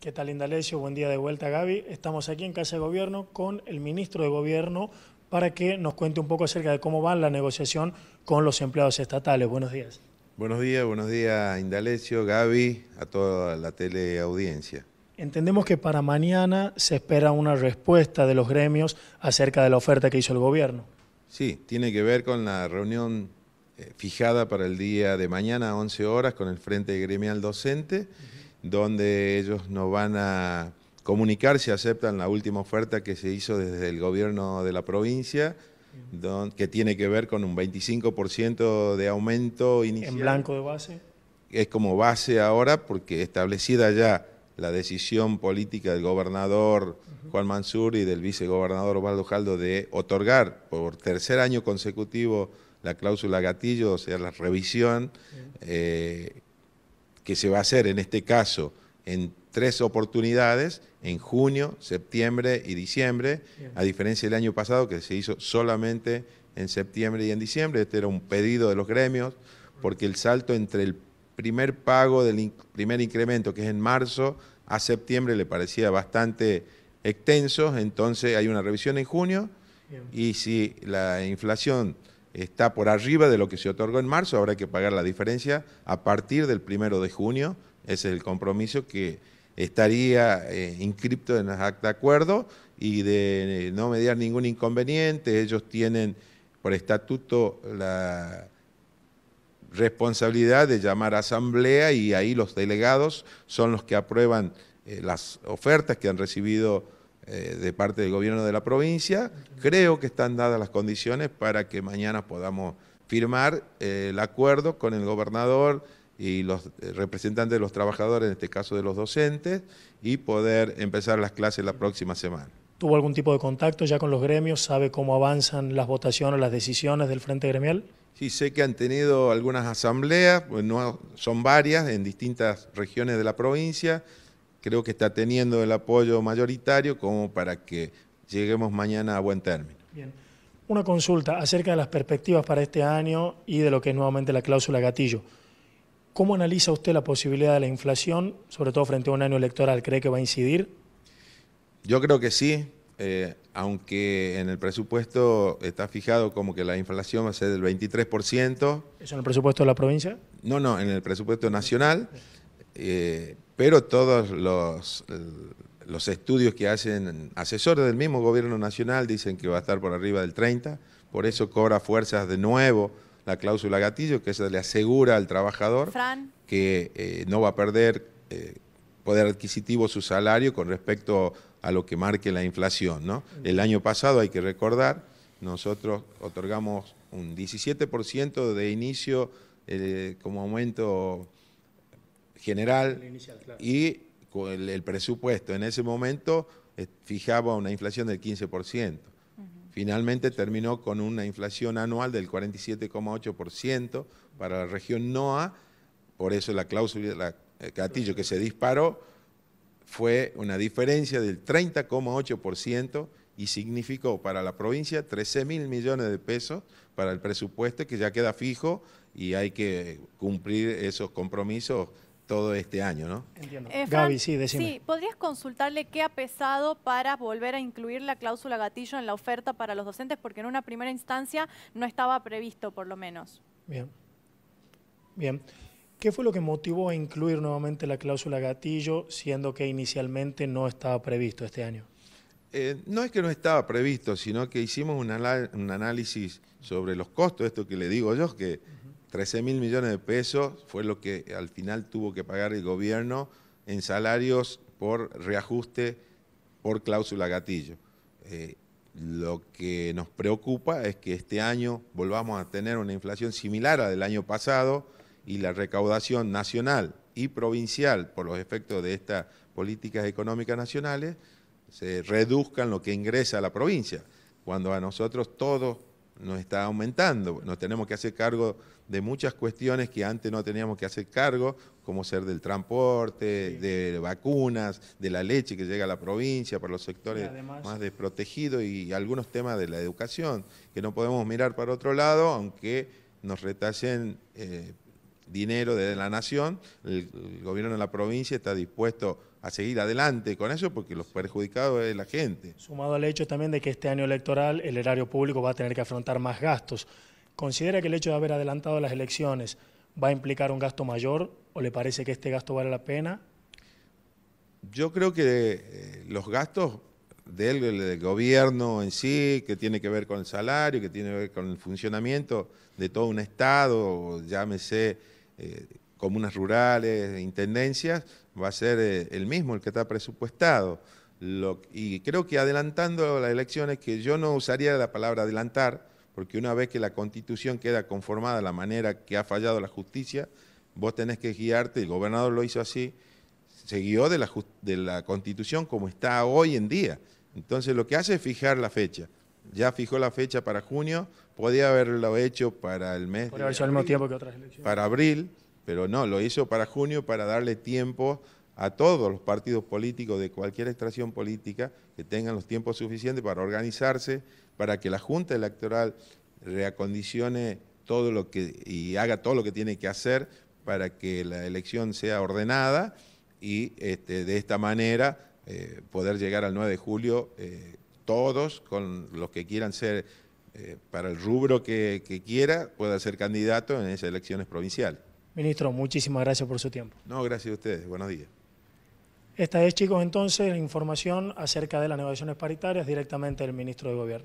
¿Qué tal, Indalecio? Buen día de vuelta, Gaby. Estamos aquí en Casa de Gobierno con el ministro de Gobierno para que nos cuente un poco acerca de cómo va la negociación con los empleados estatales. Buenos días. Buenos días, buenos días, Indalecio, Gaby, a toda la teleaudiencia. Entendemos que para mañana se espera una respuesta de los gremios acerca de la oferta que hizo el gobierno. Sí, tiene que ver con la reunión eh, fijada para el día de mañana a 11 horas con el Frente Gremial Docente donde ellos nos van a comunicar si aceptan la última oferta que se hizo desde el gobierno de la provincia, que tiene que ver con un 25% de aumento inicial. ¿En blanco de base? Es como base ahora porque establecida ya la decisión política del gobernador Juan Mansur y del vicegobernador Osvaldo Jaldo de otorgar por tercer año consecutivo la cláusula gatillo, o sea, la revisión, que se va a hacer en este caso en tres oportunidades, en junio, septiembre y diciembre, a diferencia del año pasado que se hizo solamente en septiembre y en diciembre, este era un pedido de los gremios, porque el salto entre el primer pago del primer incremento, que es en marzo, a septiembre le parecía bastante extenso, entonces hay una revisión en junio y si la inflación está por arriba de lo que se otorgó en marzo, habrá que pagar la diferencia a partir del primero de junio, ese es el compromiso que estaría eh, inscripto en el acta de acuerdo y de eh, no mediar ningún inconveniente, ellos tienen por estatuto la responsabilidad de llamar a asamblea y ahí los delegados son los que aprueban eh, las ofertas que han recibido eh, de parte del gobierno de la provincia. Creo que están dadas las condiciones para que mañana podamos firmar eh, el acuerdo con el gobernador y los eh, representantes de los trabajadores, en este caso de los docentes, y poder empezar las clases la próxima semana. ¿Tuvo algún tipo de contacto ya con los gremios? ¿Sabe cómo avanzan las votaciones, las decisiones del Frente Gremial? Sí, sé que han tenido algunas asambleas, pues son varias en distintas regiones de la provincia, creo que está teniendo el apoyo mayoritario como para que lleguemos mañana a buen término. Bien. Una consulta acerca de las perspectivas para este año y de lo que es nuevamente la cláusula gatillo. ¿Cómo analiza usted la posibilidad de la inflación, sobre todo frente a un año electoral? ¿Cree que va a incidir? Yo creo que sí, eh, aunque en el presupuesto está fijado como que la inflación va a ser del 23%. ¿Eso en el presupuesto de la provincia? No, no, en el presupuesto nacional. Eh, pero todos los, los estudios que hacen asesores del mismo gobierno nacional dicen que va a estar por arriba del 30, por eso cobra fuerzas de nuevo la cláusula gatillo, que se le asegura al trabajador que eh, no va a perder eh, poder adquisitivo su salario con respecto a lo que marque la inflación. ¿no? El año pasado, hay que recordar, nosotros otorgamos un 17% de inicio como aumento general y el, presupuesto en ese momento fijaba una inflación del 15%. Finalmente terminó con una inflación anual del 47,8% para la región NOA, por eso la cláusula, el gatillo que se disparó fue una diferencia del 30,8% y significó para la provincia 13 mil millones de pesos para el presupuesto que ya queda fijo y hay que cumplir esos compromisos todo este año, ¿no? Entiendo. Eh, Gaby, sí, decime. Sí, ¿podrías consultarle qué ha pesado para volver a incluir la cláusula gatillo en la oferta para los docentes? Porque en una primera instancia no estaba previsto, por lo menos. Bien. Bien. ¿Qué fue lo que motivó a incluir nuevamente la cláusula gatillo, siendo que inicialmente no estaba previsto este año? Eh, no es que no estaba previsto, sino que hicimos un, un análisis sobre los costos, esto que le digo yo, que 13 mil millones de pesos fue lo que al final tuvo que pagar el gobierno en salarios por reajuste por cláusula gatillo. Eh, lo que nos preocupa es que este año volvamos a tener una inflación similar a del año pasado y la recaudación nacional y provincial por los efectos de estas políticas económicas nacionales se reduzcan lo que ingresa a la provincia, cuando a nosotros todos nos está aumentando. Nos tenemos que hacer cargo de muchas cuestiones que antes no teníamos que hacer cargo, como ser del transporte, de vacunas, de la leche que llega a la provincia para los sectores más desprotegidos y algunos temas de la educación, que no podemos mirar para otro lado, aunque nos retallen eh, dinero de la nación, el gobierno de la provincia está dispuesto a seguir adelante con eso porque los perjudicados es la gente. Sumado al hecho también de que este año electoral el erario público va a tener que afrontar más gastos, ¿considera que el hecho de haber adelantado las elecciones va a implicar un gasto mayor o le parece que este gasto vale la pena? Yo creo que eh, los gastos del, gobierno en sí, que tiene que ver con el salario, que tiene que ver con el funcionamiento de todo un Estado, llámese eh, comunas rurales, intendencias, va a ser eh, el mismo, el que está presupuestado. y creo que adelantando las elecciones, que yo no usaría la palabra adelantar, porque una vez que la constitución queda conformada de la manera que ha fallado la justicia, vos tenés que guiarte, el gobernador lo hizo así, se guió de la, de constitución como está hoy en día. Entonces lo que hace es fijar la fecha. Ya fijó la fecha para junio, podía haberlo hecho para el mes. Podría Para abril pero no, lo hizo para junio para darle tiempo a todos los partidos políticos de cualquier extracción política que tengan los tiempos suficientes para organizarse, para que la Junta Electoral reacondicione todo lo que y haga todo lo que tiene que hacer para que la elección sea ordenada y este, de esta manera eh, poder llegar al 9 de julio eh, todos con los que quieran ser eh, para el rubro que, que quiera pueda ser candidato en esas elecciones provinciales. Ministro, muchísimas gracias por su tiempo. No, gracias a ustedes. Buenos días. Esta es, chicos, entonces la información acerca de las negociaciones paritarias directamente del ministro de Gobierno.